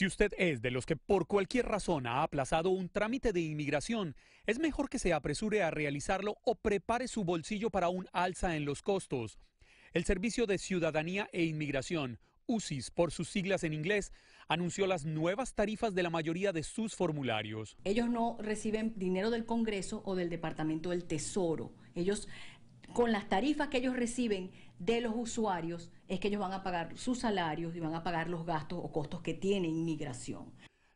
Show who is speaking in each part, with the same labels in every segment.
Speaker 1: Si usted es de los que por cualquier razón ha aplazado un trámite de inmigración, es mejor que se apresure a realizarlo o prepare su bolsillo para un alza en los costos. El Servicio de Ciudadanía e Inmigración, UCIS por sus siglas en inglés, anunció las nuevas tarifas de la mayoría de sus formularios.
Speaker 2: Ellos no reciben dinero del Congreso o del Departamento del Tesoro. Ellos con las tarifas que ellos reciben de los usuarios, es que ellos van a pagar sus salarios y van a pagar los gastos o costos que tiene inmigración.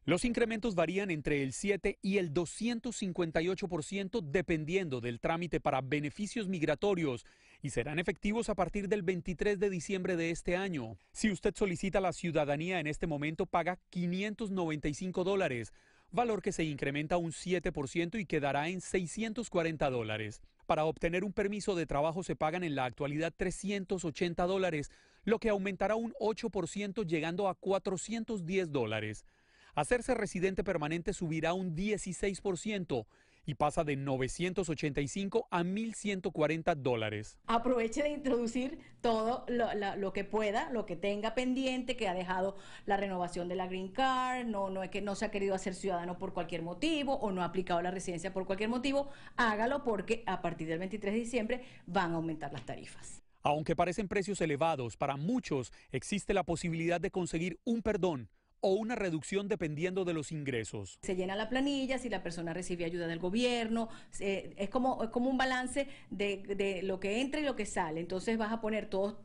Speaker 1: Los incrementos varían entre el 7 y el 258% dependiendo del trámite para beneficios migratorios y serán efectivos a partir del 23 de diciembre de este año. Si usted solicita la ciudadanía en este momento paga 595 dólares valor que se incrementa un 7% y quedará en 640 dólares. Para obtener un permiso de trabajo se pagan en la actualidad 380 dólares, lo que aumentará un 8% llegando a 410 dólares. Hacerse residente permanente subirá un 16% y pasa de 985 a 1.140 dólares.
Speaker 2: Aproveche de introducir todo lo, que pueda, lo que tenga pendiente, que ha dejado la renovación de la Green Card, no, no, es que no se ha querido hacer ciudadano por cualquier motivo o no ha aplicado la residencia por cualquier motivo, hágalo porque a partir del 23 de diciembre van a aumentar las tarifas.
Speaker 1: Aunque parecen precios elevados, para muchos existe la posibilidad de conseguir un perdón o una reducción dependiendo de los ingresos.
Speaker 2: Se llena la planilla si la persona recibe ayuda del gobierno, es, como, como un balance de, lo que entra y lo que sale. Entonces vas a poner todo,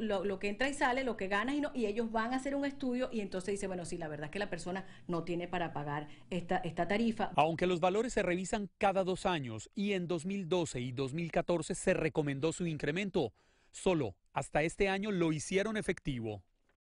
Speaker 2: lo, que entra y sale, lo que ganas y no, y ellos van a hacer un estudio y entonces dice, bueno, sí, la verdad es que la persona no tiene para pagar esta, esta tarifa.
Speaker 1: Aunque los valores se revisan cada dos años y en 2012 y 2014 se recomendó su incremento, solo hasta este año lo hicieron efectivo.